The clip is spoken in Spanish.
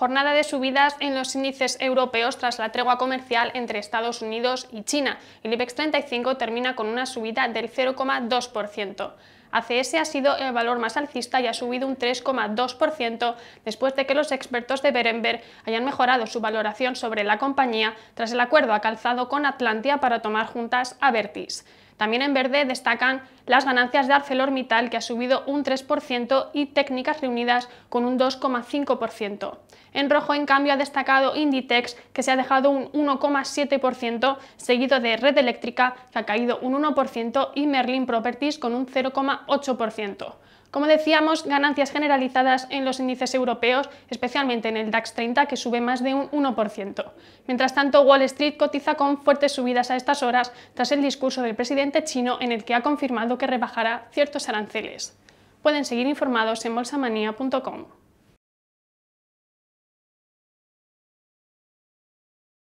jornada de subidas en los índices europeos tras la tregua comercial entre Estados Unidos y China. El IBEX 35 termina con una subida del 0,2%. ACS ha sido el valor más alcista y ha subido un 3,2% después de que los expertos de Berenberg hayan mejorado su valoración sobre la compañía tras el acuerdo alcanzado con Atlantia para tomar juntas a Vertis. También en verde destacan las ganancias de ArcelorMittal, que ha subido un 3%, y Técnicas Reunidas con un 2,5%. En rojo, en cambio, ha destacado Inditex, que se ha dejado un 1,7%, seguido de Red Eléctrica, que ha caído un 1%, y Merlin Properties con un 0,8%. Como decíamos, ganancias generalizadas en los índices europeos, especialmente en el DAX 30, que sube más de un 1%. Mientras tanto, Wall Street cotiza con fuertes subidas a estas horas tras el discurso del presidente chino en el que ha confirmado que rebajará ciertos aranceles. Pueden seguir informados en bolsamania.com.